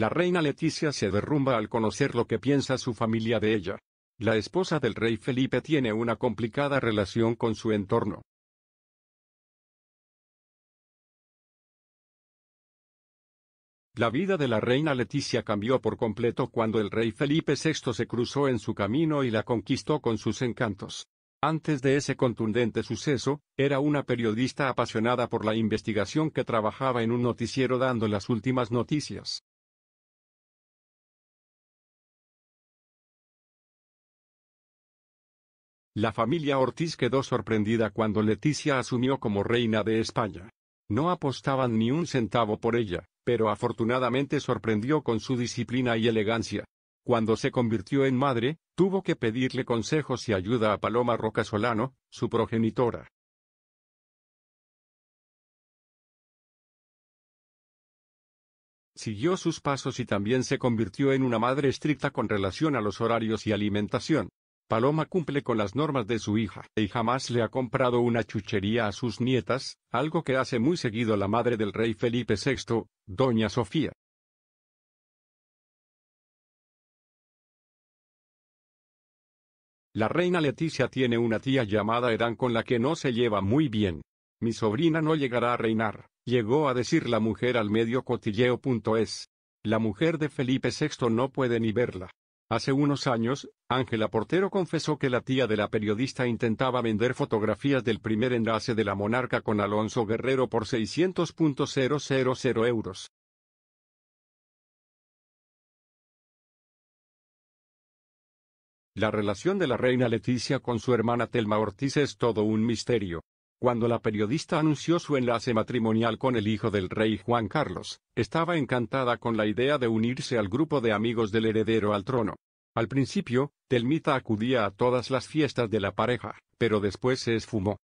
La reina Leticia se derrumba al conocer lo que piensa su familia de ella. La esposa del rey Felipe tiene una complicada relación con su entorno. La vida de la reina Leticia cambió por completo cuando el rey Felipe VI se cruzó en su camino y la conquistó con sus encantos. Antes de ese contundente suceso, era una periodista apasionada por la investigación que trabajaba en un noticiero dando las últimas noticias. La familia Ortiz quedó sorprendida cuando Leticia asumió como reina de España. No apostaban ni un centavo por ella, pero afortunadamente sorprendió con su disciplina y elegancia. Cuando se convirtió en madre, tuvo que pedirle consejos y ayuda a Paloma Rocasolano, su progenitora. Siguió sus pasos y también se convirtió en una madre estricta con relación a los horarios y alimentación. Paloma cumple con las normas de su hija y jamás le ha comprado una chuchería a sus nietas, algo que hace muy seguido la madre del rey Felipe VI, doña Sofía. La reina Leticia tiene una tía llamada Edán con la que no se lleva muy bien. Mi sobrina no llegará a reinar, llegó a decir la mujer al medio cotilleo.es. La mujer de Felipe VI no puede ni verla. Hace unos años, Ángela Portero confesó que la tía de la periodista intentaba vender fotografías del primer enlace de la monarca con Alonso Guerrero por 600.000 euros. La relación de la reina Leticia con su hermana Telma Ortiz es todo un misterio. Cuando la periodista anunció su enlace matrimonial con el hijo del rey Juan Carlos, estaba encantada con la idea de unirse al grupo de amigos del heredero al trono. Al principio, Telmita acudía a todas las fiestas de la pareja, pero después se esfumó.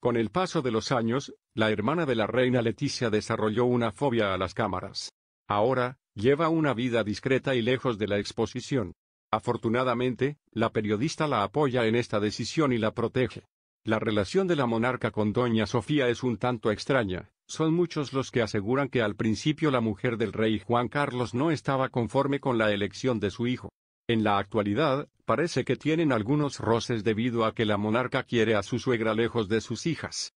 Con el paso de los años, la hermana de la reina Leticia desarrolló una fobia a las cámaras. Ahora, lleva una vida discreta y lejos de la exposición. Afortunadamente, la periodista la apoya en esta decisión y la protege. La relación de la monarca con Doña Sofía es un tanto extraña, son muchos los que aseguran que al principio la mujer del rey Juan Carlos no estaba conforme con la elección de su hijo. En la actualidad, parece que tienen algunos roces debido a que la monarca quiere a su suegra lejos de sus hijas.